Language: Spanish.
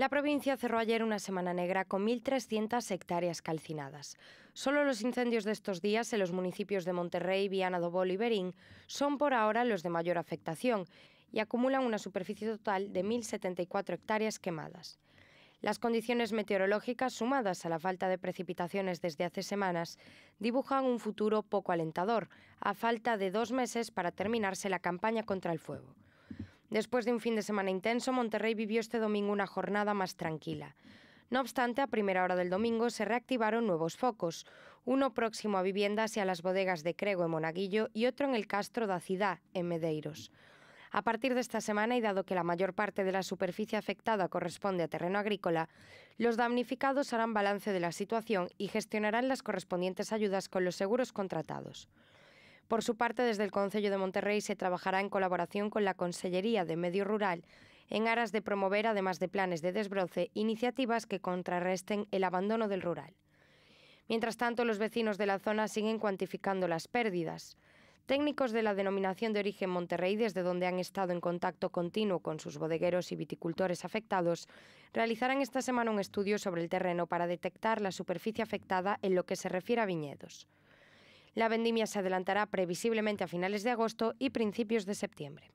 La provincia cerró ayer una semana negra con 1.300 hectáreas calcinadas. Solo los incendios de estos días en los municipios de Monterrey, Viana do y Berín son por ahora los de mayor afectación y acumulan una superficie total de 1.074 hectáreas quemadas. Las condiciones meteorológicas, sumadas a la falta de precipitaciones desde hace semanas, dibujan un futuro poco alentador, a falta de dos meses para terminarse la campaña contra el fuego. Después de un fin de semana intenso, Monterrey vivió este domingo una jornada más tranquila. No obstante, a primera hora del domingo se reactivaron nuevos focos, uno próximo a viviendas y a las bodegas de Crego en Monaguillo y otro en el Castro de Cidá, en Medeiros. A partir de esta semana, y dado que la mayor parte de la superficie afectada corresponde a terreno agrícola, los damnificados harán balance de la situación y gestionarán las correspondientes ayudas con los seguros contratados. Por su parte, desde el Concello de Monterrey se trabajará en colaboración con la Consellería de Medio Rural en aras de promover, además de planes de desbroce, iniciativas que contrarresten el abandono del rural. Mientras tanto, los vecinos de la zona siguen cuantificando las pérdidas. Técnicos de la denominación de origen Monterrey, desde donde han estado en contacto continuo con sus bodegueros y viticultores afectados, realizarán esta semana un estudio sobre el terreno para detectar la superficie afectada en lo que se refiere a viñedos. La vendimia se adelantará previsiblemente a finales de agosto y principios de septiembre.